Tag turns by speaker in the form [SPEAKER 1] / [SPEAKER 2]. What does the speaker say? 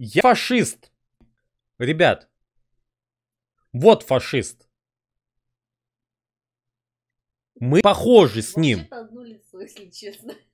[SPEAKER 1] Я фашист. Ребят, вот
[SPEAKER 2] фашист. Мы похожи с ним.
[SPEAKER 3] одно лицо, если честно.